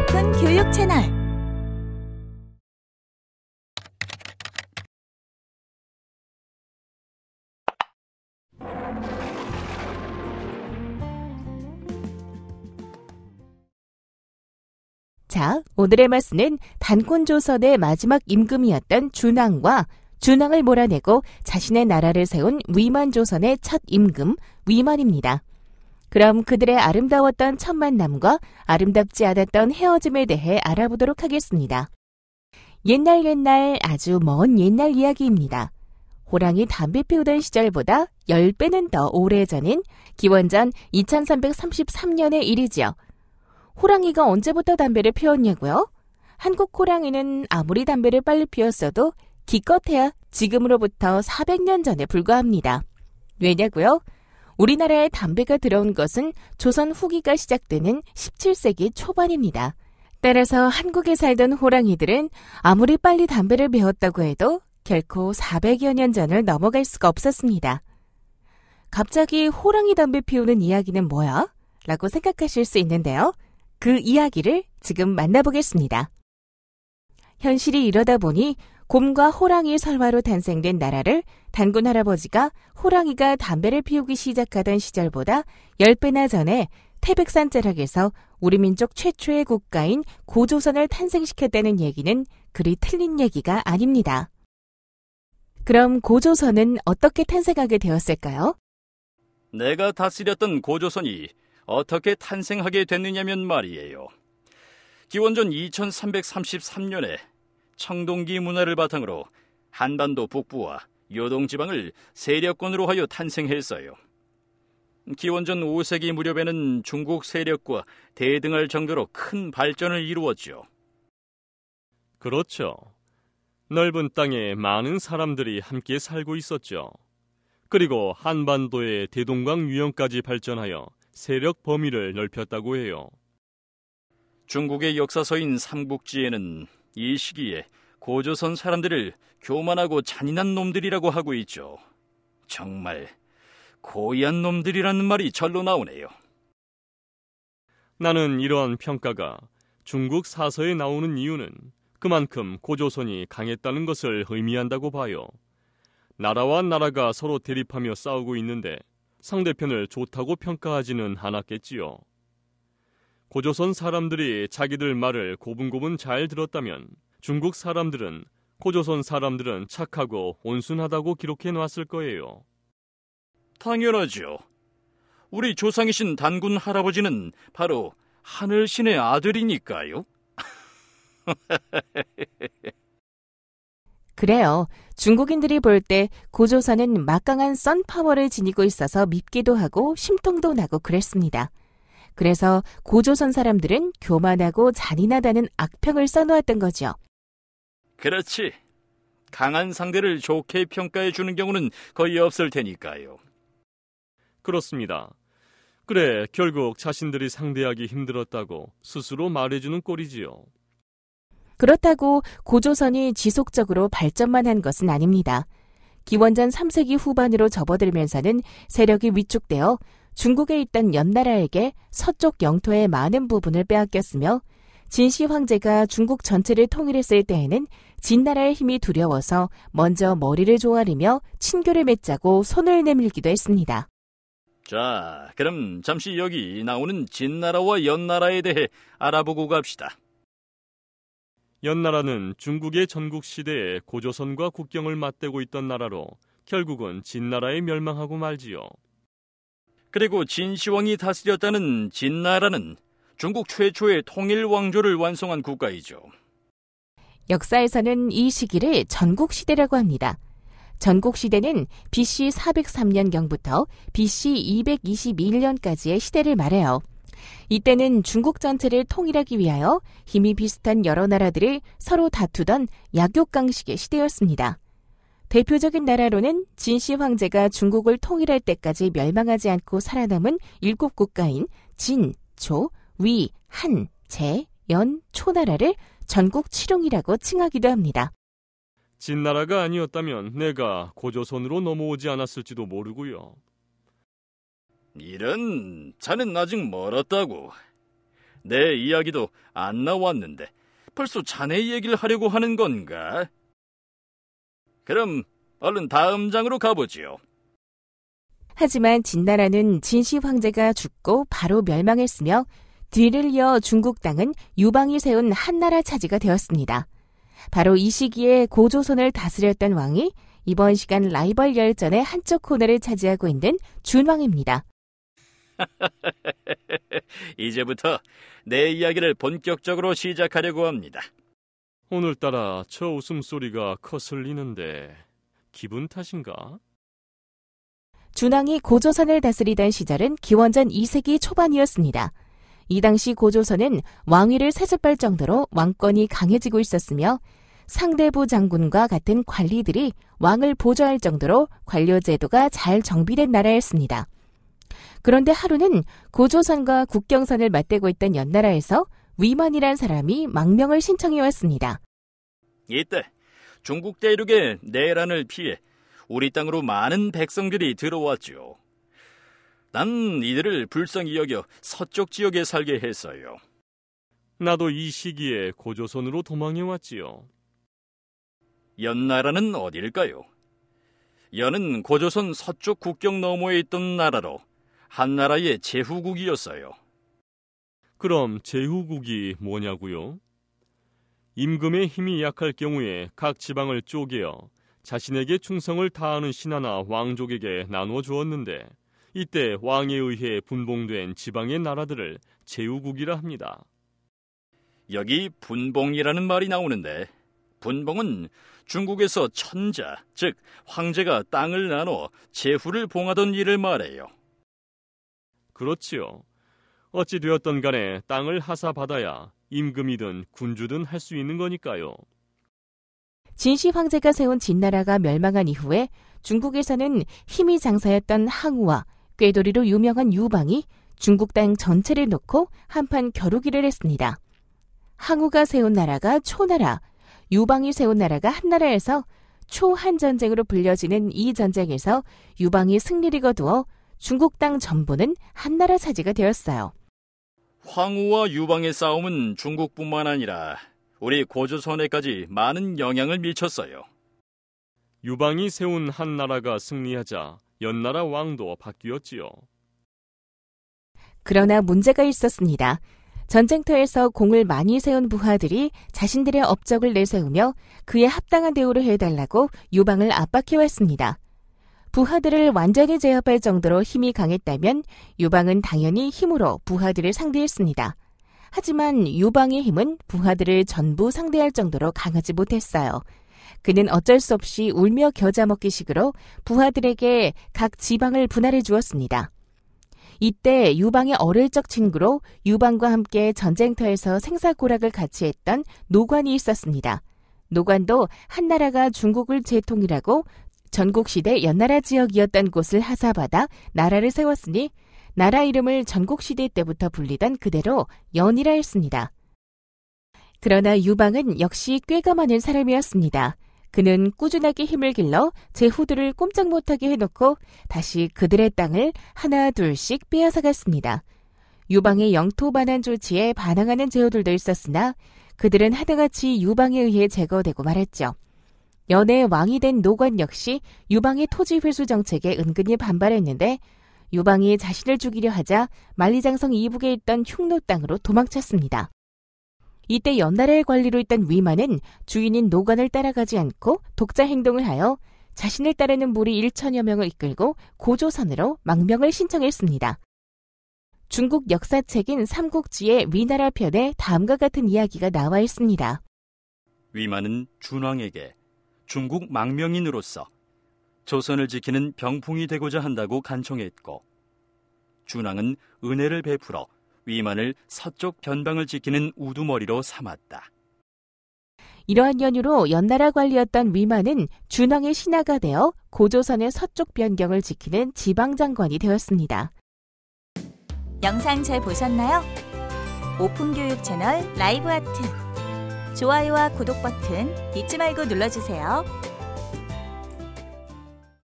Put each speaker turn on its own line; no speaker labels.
오픈 교육 채널.
자, 오늘의 말씀은 단군조선의 마지막 임금이었던 준왕과 준왕을 몰아내고 자신의 나라를 세운 위만조선의 첫 임금, 위만입니다. 그럼 그들의 아름다웠던 첫 만남과 아름답지 않았던 헤어짐에 대해 알아보도록 하겠습니다. 옛날 옛날 아주 먼 옛날 이야기입니다. 호랑이 담배 피우던 시절보다 10배는 더 오래전인 기원전 2333년의 일이지요. 호랑이가 언제부터 담배를 피웠냐고요? 한국 호랑이는 아무리 담배를 빨리 피웠어도 기껏해야 지금으로부터 400년 전에 불과합니다. 왜냐고요? 우리나라에 담배가 들어온 것은 조선 후기가 시작되는 17세기 초반입니다. 따라서 한국에 살던 호랑이들은 아무리 빨리 담배를 배웠다고 해도 결코 400여 년 전을 넘어갈 수가 없었습니다. 갑자기 호랑이 담배 피우는 이야기는 뭐야? 라고 생각하실 수 있는데요. 그 이야기를 지금 만나보겠습니다. 현실이 이러다 보니 곰과 호랑이의 설화로 탄생된 나라를 단군 할아버지가 호랑이가 담배를 피우기 시작하던 시절보다 10배나 전에 태백산 자락에서 우리 민족 최초의 국가인 고조선을 탄생시켰다는 얘기는 그리 틀린 얘기가 아닙니다. 그럼 고조선은 어떻게 탄생하게 되었을까요?
내가 다스렸던 고조선이 어떻게 탄생하게 됐느냐면 말이에요. 기원전 2333년에 청동기 문화를 바탕으로 한반도 북부와 요동 지방을 세력권으로 하여 탄생했어요. 기원전 5세기 무렵에는 중국 세력과 대등할 정도로 큰
발전을 이루었죠. 그렇죠. 넓은 땅에 많은 사람들이 함께 살고 있었죠. 그리고 한반도의 대동강 유형까지 발전하여 세력 범위를 넓혔다고 해요.
중국의 역사서인 삼국지에는 이 시기에 고조선 사람들을 교만하고 잔인한 놈들이라고 하고 있죠. 정말 고의한
놈들이라는 말이 절로 나오네요. 나는 이러한 평가가 중국 사서에 나오는 이유는 그만큼 고조선이 강했다는 것을 의미한다고 봐요. 나라와 나라가 서로 대립하며 싸우고 있는데 상대편을 좋다고 평가하지는 않았겠지요. 고조선 사람들이 자기들 말을 고분고분 잘 들었다면 중국 사람들은 고조선 사람들은 착하고 온순하다고 기록해 놨을 거예요. 당연하죠.
우리 조상이신 단군 할아버지는 바로 하늘신의 아들이니까요.
그래요. 중국인들이 볼 때 고조선은 막강한 선파워를 지니고 있어서 밉기도 하고 심통도 나고 그랬습니다. 그래서 고조선 사람들은 교만하고 잔인하다는 악평을 써놓았던 거죠.
그렇지. 강한
상대를 좋게 평가해 주는 경우는 거의 없을 테니까요. 그렇습니다. 그래, 결국 자신들이 상대하기 힘들었다고 스스로 말해주는 꼴이지요.
그렇다고 고조선이 지속적으로 발전만 한 것은 아닙니다. 기원전 3세기 후반으로 접어들면서는 세력이 위축되어 중국에 있던 연나라에게 서쪽 영토의 많은 부분을 빼앗겼으며 진시 황제가 중국 전체를 통일했을 때에는 진나라의 힘이 두려워서 먼저 머리를 조아리며 친교를 맺자고 손을 내밀기도 했습니다.
자, 그럼 잠시 여기 나오는 진나라와 연나라에 대해 알아보고
갑시다. 연나라는 중국의 전국 시대에 고조선과 국경을 맞대고 있던 나라로 결국은 진나라에 멸망하고 말지요.
그리고 진시황이 다스렸다는 진나라는 중국 최초의 통일 왕조를 완성한 국가이죠.
역사에서는 이 시기를 전국 시대라고 합니다. 전국 시대는 BC 403년경부터 BC 221년까지의 시대를 말해요. 이때는 중국 전체를 통일하기 위하여 힘이 비슷한 여러 나라들을 서로 다투던 약육강식의 시대였습니다. 대표적인 나라로는 진시 황제가 중국을 통일할 때까지 멸망하지 않고 살아남은 일곱 국가인 진, 조, 위, 한, 제, 연, 초나라를 전국 칠용이라고 칭하기도 합니다.
진나라가 아니었다면 내가 고조선으로 넘어오지 않았을지도 모르고요. 일은 자는 아직 멀었다고. 내 이야기도
안 나왔는데 벌써 자네 얘기를 하려고 하는 건가? 그럼 얼른 다음 장으로 가보지요.
하지만 진나라는 진시 황제가 죽고 바로 멸망했으며 뒤를 이어 중국 땅은 유방이 세운 한나라 차지가 되었습니다. 바로 이 시기에 고조선을 다스렸던 왕이 이번 시간 라이벌 열전의 한쪽 코너를 차지하고 있는 준왕입니다.
이제부터 내 이야기를
본격적으로 시작하려고 합니다. 오늘따라 저 웃음소리가 거슬리는데 기분 탓인가?
준왕이 고조선을 다스리던 시절은 기원전 2세기 초반이었습니다. 이 당시 고조선은 왕위를 세습할 정도로 왕권이 강해지고 있었으며 상대부 장군과 같은 관리들이 왕을 보좌할 정도로 관료 제도가 잘 정비된 나라였습니다. 그런데 하루는 고조선과 국경선을 맞대고 있던 연나라에서 위만이란 사람이 망명을 신청해 왔습니다.
이때 중국 대륙의 내란을 피해 우리 땅으로 많은 백성들이 들어왔지요. 난 이들을 불쌍히 여겨 서쪽 지역에 살게 했어요. 나도 이 시기에 고조선으로 도망해 왔지요. 연나라는 어딜까요? 연은 고조선 서쪽 국경 너머에 있던 나라로
한나라의 제후국이었어요. 그럼 제후국이 뭐냐고요? 임금의 힘이 약할 경우에 각 지방을 쪼개어 자신에게 충성을 다하는 신하나 왕족에게 나누어 주었는데 이때 왕에 의해 분봉된 지방의 나라들을 제후국이라 합니다.
여기 분봉이라는 말이 나오는데 분봉은 중국에서 천자, 즉 황제가 땅을 나눠 제후를 봉하던 일을 말해요.
그렇지요. 어찌 되었던 간에 땅을 하사받아야 임금이든 군주든 할 수 있는 거니까요.
진시 황제가 세운 진나라가 멸망한 이후에 중국에서는 힘이 장사였던 항우와 꾀돌이로 유명한 유방이 중국 땅 전체를 놓고 한판 겨루기를 했습니다. 항우가 세운 나라가 초나라, 유방이 세운 나라가 한나라에서 초한 전쟁으로 불려지는 이 전쟁에서 유방이 승리를 거두어 중국 땅 전부는 한나라 사지가 되었어요.
황후와 유방의 싸움은 중국뿐만 아니라 우리 고조선에까지 많은 영향을 미쳤어요.
유방이 세운 한 나라가 승리하자 연나라 왕도 바뀌었지요.
그러나 문제가 있었습니다. 전쟁터에서 공을 많이 세운 부하들이 자신들의 업적을 내세우며 그에 합당한 대우를 해달라고 유방을 압박해왔습니다. 부하들을 완전히 제압할 정도로 힘이 강했다면 유방은 당연히 힘으로 부하들을 상대했습니다. 하지만 유방의 힘은 부하들을 전부 상대할 정도로 강하지 못했어요. 그는 어쩔 수 없이 울며 겨자 먹기식으로 부하들에게 각 지방을 분할해 주었습니다. 이때 유방의 어릴 적 친구로 유방과 함께 전쟁터에서 생사고락을 같이 했던 노관이 있었습니다. 노관도 한나라가 중국을 제통이라고 전국시대 연나라 지역이었던 곳을 하사받아 나라를 세웠으니 나라 이름을 전국시대 때부터 불리던 그대로 연이라 했습니다. 그러나 유방은 역시 꾀가 많은 사람이었습니다. 그는 꾸준하게 힘을 길러 제후들을 꼼짝 못하게 해놓고 다시 그들의 땅을 하나 둘씩 빼앗아갔습니다. 유방의 영토 반환 조치에 반항하는 제후들도 있었으나 그들은 하나같이 유방에 의해 제거되고 말았죠 연애의 왕이 된 노관 역시 유방의 토지 회수 정책에 은근히 반발했는데 유방이 자신을 죽이려 하자 만리장성 이북에 있던 흉노 땅으로 도망쳤습니다. 이때 연나라의 관리로 있던 위만은 주인인 노관을 따라가지 않고 독자 행동을 하여 자신을 따르는 무리 1천여 명을 이끌고 고조선으로 망명을 신청했습니다. 중국 역사책인 삼국지의 위나라 편에 다음과 같은 이야기가 나와 있습니다.
위만은 준왕에게 중국 망명인으로서 조선을 지키는 병풍이 되고자 한다고 간청했고 준왕은 은혜를 베풀어 위만을 서쪽 변방을 지키는 우두머리로 삼았다.
이러한 연유로 연나라 관리였던 위만은 준왕의 신하가 되어 고조선의 서쪽 변경을 지키는 지방장관이 되었습니다. 영상 잘 보셨나요? 오픈교육 채널
라이브아트 좋아요와 구독 버튼 잊지 말고 눌러주세요.